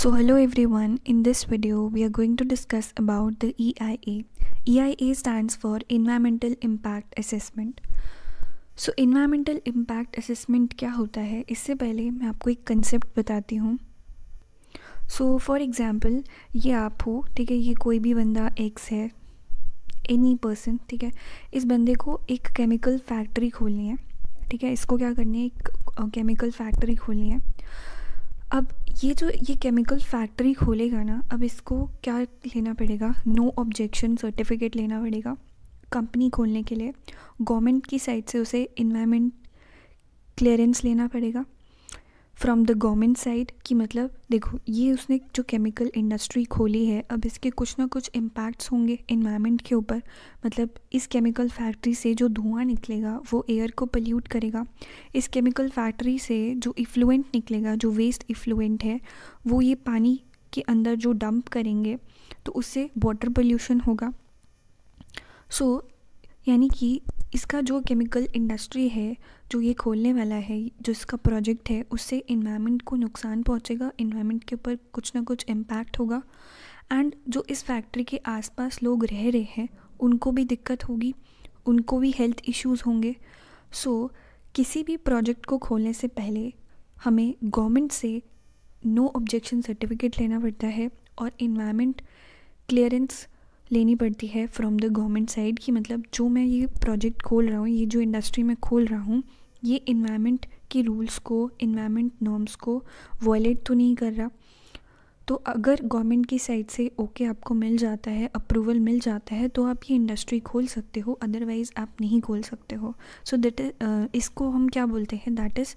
So hello everyone, in this video we are going to discuss about the EIA. EIA stands for Environmental Impact Assessment. So environmental impact assessment क्या होता है इससे पहले मैं आपको एक कंसेप्ट बताती हूँ सो फॉर एग्ज़ाम्पल ये आप हो ठीक है ये कोई भी बंदा एक्स है एनी पर्सन ठीक है इस बंदे को एक केमिकल फैक्ट्री खोलनी है ठीक है इसको क्या करनी है एक केमिकल फैक्ट्री खोलनी है अब ये जो ये केमिकल फैक्ट्री खोलेगा ना अब इसको क्या लेना पड़ेगा नो ऑब्जेक्शन सर्टिफिकेट लेना पड़ेगा कंपनी खोलने के लिए गवर्नमेंट की साइड से उसे इन्वायरमेंट क्लियरेंस लेना पड़ेगा फ्रॉम द गवर्नमेंट साइड कि मतलब देखो ये उसने जो केमिकल इंडस्ट्री खोली है अब इसके कुछ ना कुछ इम्पैक्ट्स होंगे इन्वायरमेंट के ऊपर मतलब इस केमिकल फैक्ट्री से जो धुआं निकलेगा वो एयर को पल्यूट करेगा इस केमिकल फैक्ट्री से जो इफ्लुएंट निकलेगा जो वेस्ट इफ्लुएंट है वो ये पानी के अंदर जो डंप करेंगे तो उससे वाटर पोल्यूशन होगा सो so, यानी कि इसका जो केमिकल इंडस्ट्री है जो ये खोलने वाला है जो इसका प्रोजेक्ट है उससे इन्वायरमेंट को नुकसान पहुंचेगा इन्वायरमेंट के ऊपर कुछ ना कुछ इम्पैक्ट होगा एंड जो इस फैक्ट्री के आसपास लोग रह रहे हैं उनको भी दिक्कत होगी उनको भी हेल्थ इश्यूज़ होंगे सो so, किसी भी प्रोजेक्ट को खोलने से पहले हमें गवर्नमेंट से नो ऑब्जेक्शन सर्टिफिकेट लेना पड़ता है और इन्वायरमेंट क्लियरेंस लेनी पड़ती है फ्रॉम द गवर्नमेंट साइड कि मतलब जो मैं ये प्रोजेक्ट खोल रहा हूँ ये जो इंडस्ट्री मैं खोल रहा हूँ ये इन्वायरमेंट के रूल्स को इन्वायरमेंट नॉर्म्स को वॉयलेट तो नहीं कर रहा तो अगर गवर्नमेंट की साइड से ओके okay, आपको मिल जाता है अप्रूवल मिल जाता है तो आप ये इंडस्ट्री खोल सकते हो अदरवाइज़ आप नहीं खोल सकते हो सो so दैट uh, इसको हम क्या बोलते हैं दैट इज़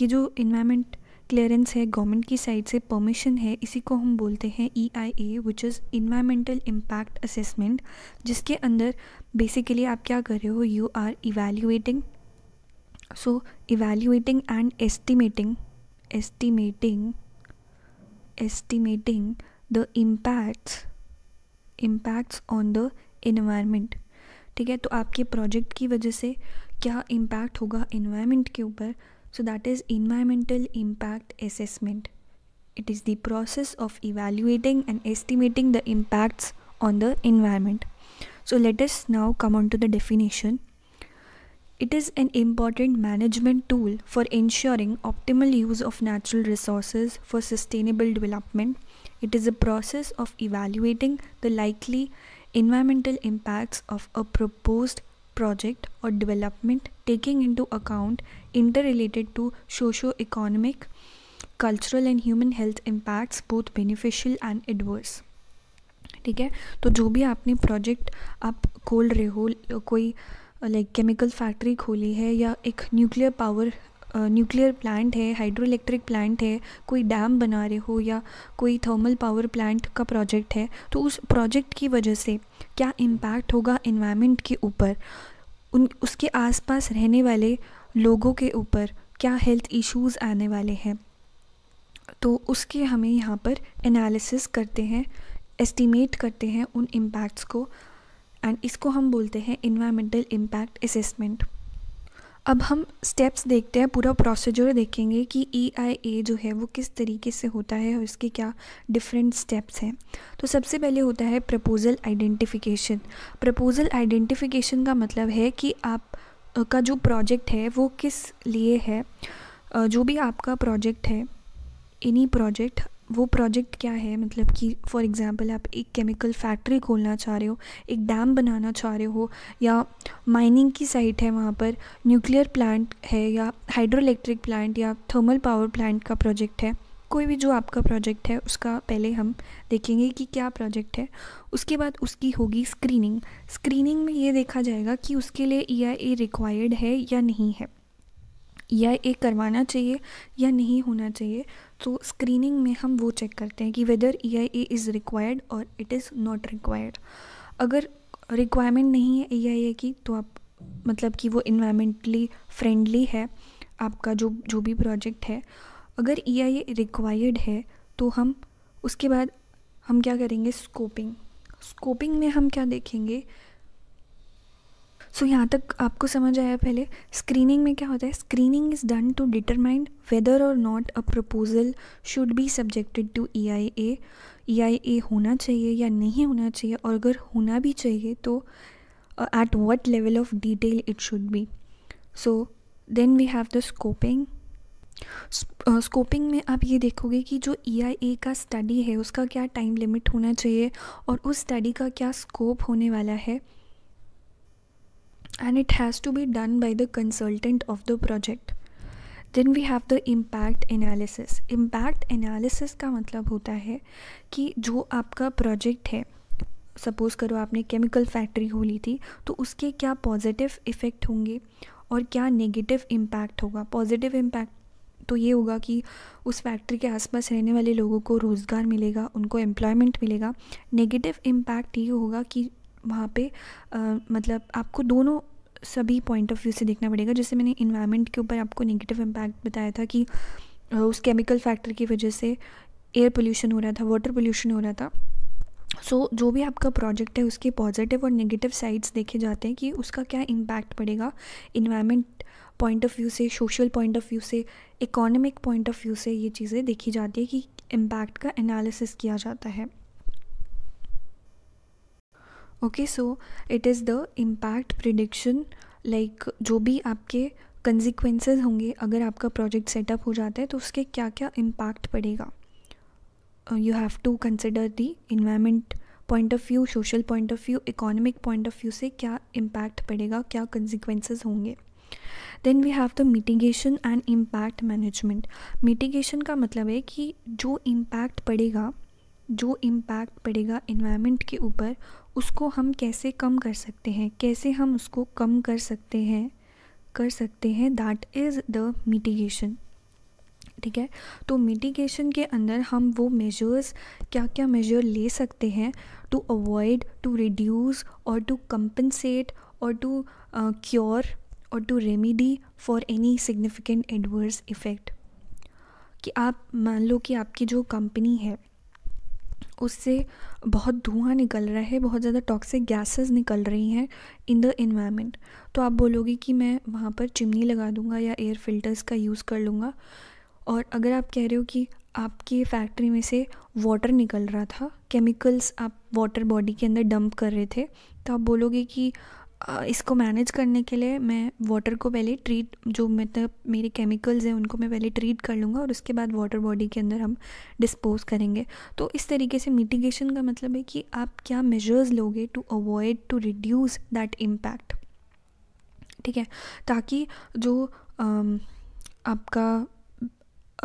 ये जो इन्वायरमेंट क्लियरेंस है गवर्नमेंट की साइड से परमिशन है इसी को हम बोलते हैं E I A which is environmental impact assessment जिसके अंदर बेसिकली आप क्या कर रहे हो you are evaluating so evaluating and estimating estimating estimating the impacts impacts on the environment ठीक है तो आपके प्रोजेक्ट की वजह से क्या इम्पैक्ट होगा इन्वायरमेंट के ऊपर so that is environmental impact assessment it is the process of evaluating and estimating the impacts on the environment so let us now come on to the definition it is an important management tool for ensuring optimal use of natural resources for sustainable development. It is a process of evaluating the likely environmental impacts of a proposed project or development taking into account interrelated to socio-economic, cultural and human health impacts both beneficial and adverse. ठीक है तो जो भी आपने project आप खोल रहे हो कोई लाइक केमिकल फैक्ट्री खोली है या एक न्यूक्लियर पावर न्यूक्लियर प्लांट है हाइड्रो इलेक्ट्रिक प्लांट है कोई डैम बना रहे हो या कोई थर्मल पावर प्लांट का प्रोजेक्ट है तो उस प्रोजेक्ट की वजह से क्या इम्पैक्ट होगा इन्वायरमेंट के ऊपर उन उसके आसपास रहने वाले लोगों के ऊपर क्या हेल्थ इश्यूज़ आने वाले हैं तो उसके हमें यहाँ पर एनालिसिस करते हैं एस्टिमेट करते हैं उन इम्पैक्ट्स को एंड इसको हम बोलते हैं इन्वायरमेंटल इम्पैक्ट असेसमेंट अब हम स्टेप्स देखते हैं पूरा प्रोसीजर देखेंगे कि ई आई ए जो है वो किस तरीके से होता है और इसके क्या डिफरेंट स्टेप्स हैं तो सबसे पहले होता है प्रपोज़ल आइडेंटिफिकेशन प्रपोज़ल आइडेंटिफिकेशन का मतलब है कि आप का जो प्रोजेक्ट है वो किस लिए है जो भी आपका प्रोजेक्ट है एनी प्रोजेक्ट वो प्रोजेक्ट क्या है मतलब कि फॉर एग्ज़ाम्पल आप एक केमिकल फैक्ट्री खोलना चाह रहे हो एक डैम बनाना चाह रहे हो या माइनिंग की साइट है वहाँ पर न्यूक्लियर प्लांट है या हाइड्रो इलेक्ट्रिक प्लांट या थर्मल पावर प्लांट का प्रोजेक्ट है कोई भी जो आपका प्रोजेक्ट है उसका पहले हम देखेंगे कि क्या प्रोजेक्ट है उसके बाद उसकी होगी स्क्रीनिंग स्क्रीनिंग में ये देखा जाएगा कि उसके लिए ई e रिक्वायर्ड है या नहीं है या ए करवाना चाहिए या नहीं होना चाहिए तो स्क्रीनिंग में हम वो चेक करते हैं कि whether E I A is required or it is not required अगर रिक्वायरमेंट नहीं है ई आई ए की तो आप मतलब कि वो इन्वायरमेंटली फ्रेंडली है आपका जो जो भी प्रोजेक्ट है अगर ई आई ए रिक्वायर्ड है तो हम उसके बाद हम क्या करेंगे स्कोपिंग स्कोपिंग में हम क्या देखेंगे सो so, यहाँ तक आपको समझ आया पहले स्क्रीनिंग में क्या होता है screening is done to determined whether or not a proposal should be subjected to E I A E I A होना चाहिए या नहीं होना चाहिए और अगर होना भी चाहिए तो at what level of detail it should be so then we have the scoping scoping में आप ये देखोगे कि जो ई आई ए का स्टडी है उसका क्या टाइम लिमिट होना चाहिए और उस स्टडी का क्या स्कोप होने वाला है and it has to be done by the consultant of the project then we have the impact analysis impact analysis का मतलब होता है कि जो आपका प्रोजेक्ट है सपोज़ करो आपने केमिकल फैक्ट्री खोली थी तो उसके क्या पॉजिटिव इफ़ेक्ट होंगे और क्या नेगेटिव इम्पैक्ट होगा पॉजिटिव इम्पैक्ट तो ये होगा कि उस फैक्ट्री के आसपास रहने वाले लोगों को रोज़गार मिलेगा उनको एम्प्लॉयमेंट मिलेगा नेगेटिव इम्पैक्ट ये होगा कि वहाँ पे आ, मतलब आपको दोनों सभी पॉइंट ऑफ व्यू से देखना पड़ेगा जैसे मैंने इन्वायरमेंट के ऊपर आपको नेगेटिव इम्पैक्ट बताया था कि उस केमिकल फैक्टर की वजह से एयर पोल्यूशन हो रहा था वाटर पोल्यूशन हो रहा था सो so, जो भी आपका प्रोजेक्ट है उसके पॉजिटिव और नेगेटिव साइड्स देखे जाते हैं कि उसका क्या इम्पैक्ट पड़ेगा इन्वायरमेंट पॉइंट ऑफ व्यू से सोशल पॉइंट ऑफ व्यू से इकोनॉमिक पॉइंट ऑफ व्यू से ये चीज़ें देखी जाती है कि इम्पैक्ट का एनालिसिस किया जाता है okay so it is the impact prediction like जो भी आपके कंसिक्वेंसेस होंगे अगर आपका प्रोजेक्ट सेटअप हो जाता है तो उसके क्या क्या इम्पैक्ट पड़ेगा you have to consider the environment point of view social point of view economic point of view से क्या इम्पैक्ट पड़ेगा क्या कंसिक्वेंसेस होंगे then we have the mitigation and impact management mitigation का मतलब है कि जो इम्पैक्ट पड़ेगा जो इम्पैक्ट पड़ेगा इन्वायरमेंट के ऊपर उसको हम कैसे कम कर सकते हैं कैसे हम उसको कम कर सकते हैं कर सकते हैं दैट इज़ द मिटिगेशन ठीक है तो मिटिगेशन के अंदर हम वो मेजर्स क्या क्या मेजर ले सकते हैं टू अवॉइड टू रिड्यूस और टू कंपनसेट और टू क्योर और to remedy for any significant adverse effect कि आप मान लो कि आपकी जो कंपनी है उससे बहुत धुआं निकल रहा है बहुत ज़्यादा टॉक्सिक गैसेस निकल रही हैं इन द इन्वायरमेंट तो आप बोलोगे कि मैं वहाँ पर चिमनी लगा दूँगा या एयर फिल्टर्स का यूज़ कर लूँगा और अगर आप कह रहे हो कि आपकी फैक्ट्री में से वाटर निकल रहा था केमिकल्स आप वाटर बॉडी के अंदर डंप कर रहे थे तो आप बोलोगे कि इसको मैनेज करने के लिए मैं वाटर को पहले ट्रीट जो मतलब मेरे केमिकल्स हैं उनको मैं पहले ट्रीट कर लूँगा और उसके बाद वाटर बॉडी के अंदर हम डिस्पोज करेंगे तो इस तरीके से मिटिगेशन का मतलब है कि आप क्या मेजर्स लोगे to avoid to reduce that impact ठीक है ताकि जो आपका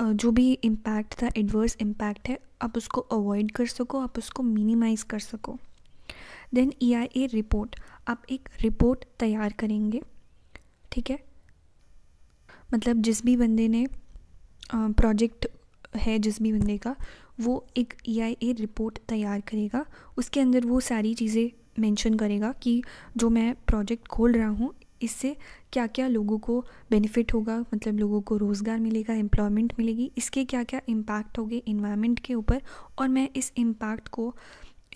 जो भी इम्पैक्ट था एडवर्स इम्पैक्ट है आप उसको अवॉइड कर सको आप उसको मिनिमाइज़ कर सको then E I A report आप एक रिपोर्ट तैयार करेंगे ठीक है मतलब जिस भी बंदे ने प्रोजेक्ट है जिस भी बंदे का वो एक ई e रिपोर्ट तैयार करेगा उसके अंदर वो सारी चीज़ें मेंशन करेगा कि जो मैं प्रोजेक्ट खोल रहा हूँ इससे क्या क्या लोगों को बेनिफिट होगा मतलब लोगों को रोज़गार मिलेगा एम्प्लॉयमेंट मिलेगी इसके क्या क्या इम्पैक्ट होंगे इन्वायरमेंट के ऊपर और मैं इस इम्पैक्ट को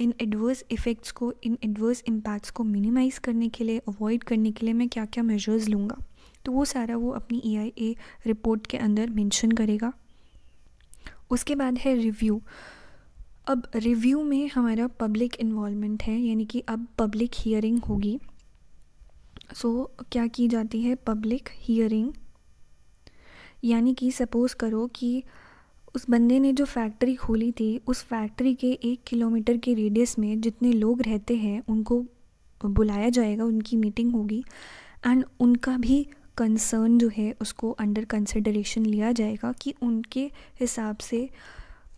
इन एडवर्स इफ़ेक्ट्स को इन एडवर्स इम्पैक्ट्स को मिनिमाइज़ करने के लिए अवॉइड करने के लिए मैं क्या क्या मेजर्स लूँगा तो वो सारा वो अपनी ई e रिपोर्ट के अंदर मेंशन करेगा उसके बाद है रिव्यू अब रिव्यू में हमारा पब्लिक इन्वॉलमेंट है यानी कि अब पब्लिक हियरिंग होगी सो so, क्या की जाती है पब्लिक हियरिंग यानी कि सपोज़ करो कि उस बंदे ने जो फैक्ट्री खोली थी उस फैक्ट्री के एक किलोमीटर के रेडियस में जितने लोग रहते हैं उनको बुलाया जाएगा उनकी मीटिंग होगी एंड उनका भी कंसर्न जो है उसको अंडर कंसिडरेशन लिया जाएगा कि उनके हिसाब से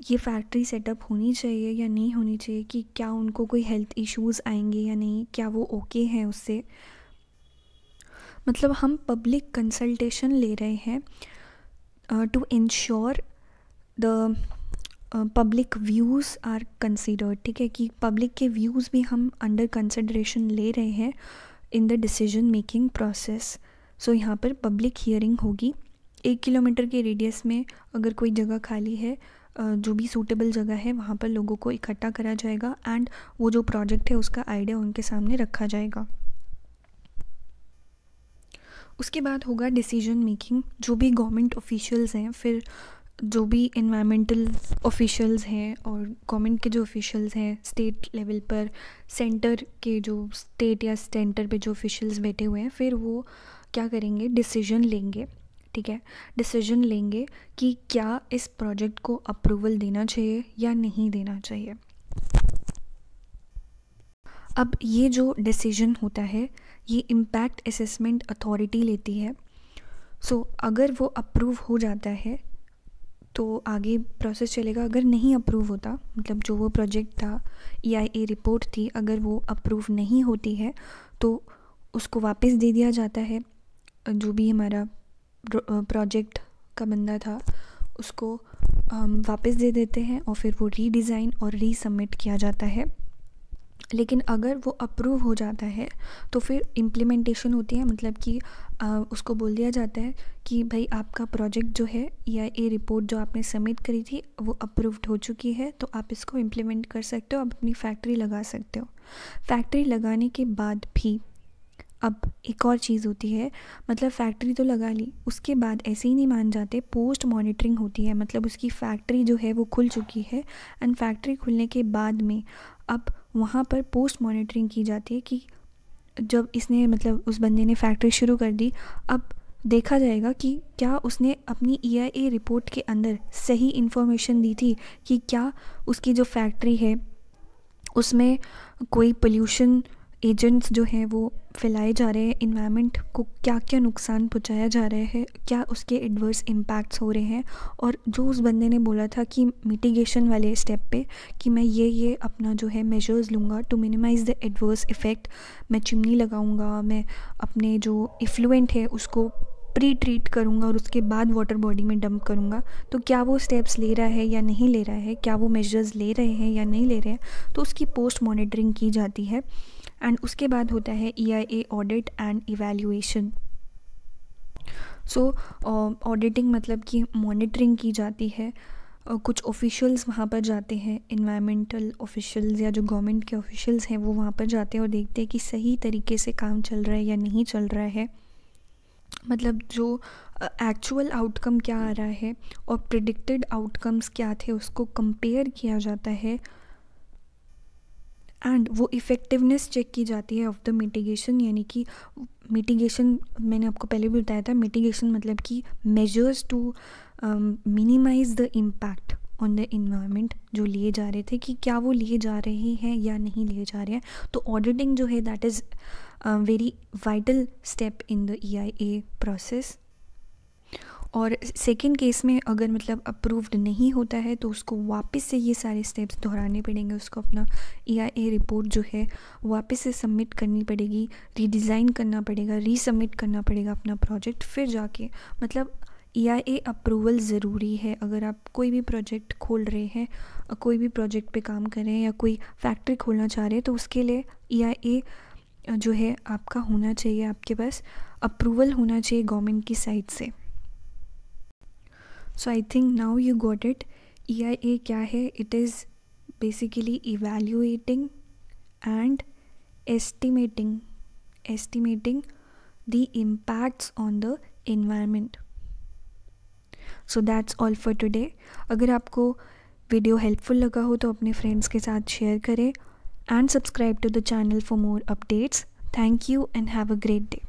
ये फैक्ट्री सेटअप होनी चाहिए या नहीं होनी चाहिए कि क्या उनको कोई हेल्थ इश्यूज आएंगे या नहीं क्या वो ओके okay हैं उससे मतलब हम पब्लिक कंसल्टेशन ले रहे हैं to uh, ensure the public views are considered ठीक है कि पब्लिक के व्यूज़ भी हम अंडर कंसिडरेशन ले रहे हैं in the decision making process so यहाँ पर पब्लिक हियरिंग होगी एक किलोमीटर के रेडियस में अगर कोई जगह खाली है जो भी सूटेबल जगह है वहाँ पर लोगों को इकट्ठा करा जाएगा एंड वो जो प्रोजेक्ट है उसका आइडिया उनके सामने रखा जाएगा उसके बाद होगा डिसीजन मेकिंग जो भी गवर्नमेंट ऑफिशियल्स हैं फिर जो भी इन्वायरमेंटल ऑफिशल्स हैं और गवर्नमेंट के जो ऑफिशल्स हैं स्टेट लेवल पर सेंटर के जो स्टेट या सेंटर पे जो ऑफिशल्स बैठे हुए हैं फिर वो क्या करेंगे डिसीजन लेंगे ठीक है डिसीजन लेंगे कि क्या इस प्रोजेक्ट को अप्रूवल देना चाहिए या नहीं देना चाहिए अब ये जो डिसीजन होता है ये इम्पैक्ट असेसमेंट अथॉरिटी लेती है सो so, अगर वो अप्रूव हो जाता है तो आगे प्रोसेस चलेगा अगर नहीं अप्रूव होता मतलब जो वो प्रोजेक्ट था ई e रिपोर्ट थी अगर वो अप्रूव नहीं होती है तो उसको वापस दे दिया जाता है जो भी हमारा प्रोजेक्ट का बंदा था उसको हम वापस दे देते हैं और फिर वो रीडिज़ाइन और रीसबमिट किया जाता है लेकिन अगर वो अप्रूव हो जाता है तो फिर इम्प्लीमेंटेशन होती है मतलब कि उसको बोल दिया जाता है कि भाई आपका प्रोजेक्ट जो है या ये रिपोर्ट जो आपने सबमिट करी थी वो अप्रूव्ड हो चुकी है तो आप इसको इम्प्लीमेंट कर सकते हो आप अपनी फैक्ट्री लगा सकते हो फैक्ट्री लगाने के बाद भी अब एक और चीज़ होती है मतलब फैक्ट्री तो लगा ली उसके बाद ऐसे ही नहीं मान जाते पोस्ट मॉनिटरिंग होती है मतलब उसकी फैक्ट्री जो है वो खुल चुकी है एंड फैक्ट्री खुलने के बाद में अब वहाँ पर पोस्ट मॉनिटरिंग की जाती है कि जब इसने मतलब उस बंदे ने फैक्ट्री शुरू कर दी अब देखा जाएगा कि क्या उसने अपनी ई e रिपोर्ट के अंदर सही इन्फॉर्मेशन दी थी कि क्या उसकी जो फैक्ट्री है उसमें कोई पोल्यूशन एजेंट्स जो हैं वो फैलाए जा रहे हैं इन्वायरमेंट को क्या क्या नुकसान पहुंचाया जा रहा है क्या उसके एडवर्स इम्पैक्ट्स हो रहे हैं और जो उस बंदे ने बोला था कि मिटिगेशन वाले स्टेप पे कि मैं ये ये अपना जो है मेजर्स लूँगा to minimise the adverse effect मैं चिमनी लगाऊँगा मैं अपने जो इफ्लुएंट है उसको प्री ट्रीट करूँगा और उसके बाद वाटर बॉडी में डंप करूँगा तो क्या वो स्टेप्स ले रहा है या नहीं ले रहा है क्या वो मेजर्स ले रहे हैं या नहीं ले रहे हैं तो उसकी पोस्ट मॉनिटरिंग की जाती है एंड उसके बाद होता है E I A audit and evaluation so auditing मतलब कि मॉनिटरिंग की जाती है uh, कुछ ऑफिशियल्स वहाँ पर जाते हैं इन्वायरमेंटल ऑफिशियल्स या जो गवर्नमेंट के ऑफिशियल्स हैं वो वहाँ पर जाते हैं और देखते हैं कि सही तरीके से काम चल रहा है या नहीं चल रहा है मतलब जो एक्चुअल uh, आउटकम क्या आ रहा है और प्रिडिक्टेड आउटकम्स क्या थे उसको कंपेयर किया जाता है एंड वो इफ़ेक्टिवनेस चेक की जाती है ऑफ द मिटिगेशन यानी कि मिटिगेशन मैंने आपको पहले भी बताया था मिटिगेशन मतलब कि measures to minimise the impact on the environment जो लिए जा रहे थे कि क्या वो लिए जा रहे हैं या नहीं लिए जा रहे हैं तो ऑडिटिंग जो है that is very vital step in the E I A process और सेकेंड केस में अगर मतलब अप्रूव्ड नहीं होता है तो उसको वापस से ये सारे स्टेप्स दोहराने पड़ेंगे उसको अपना ई आई ए रिपोर्ट जो है वापस से सबमिट करनी पड़ेगी रीडिज़ाइन करना पड़ेगा रीसबमिट करना पड़ेगा अपना प्रोजेक्ट फिर जाके मतलब ई आई ए अप्रूवल ज़रूरी है अगर आप कोई भी प्रोजेक्ट खोल रहे हैं कोई भी प्रोजेक्ट पर काम कर रहे हैं या कोई फैक्ट्री खोलना चाह रहे हैं तो उसके लिए ई आई ए जो है आपका होना चाहिए आपके पास अप्रूवल होना चाहिए गवर्नमेंट की साइड से so I think now you got it E I A क्या है it is basically evaluating and estimating estimating the impacts on the environment so that's all for today अगर आपको वीडियो हेल्पफुल लगा हो तो अपने फ्रेंड्स के साथ शेयर करें and subscribe to the channel for more updates thank you and have a great day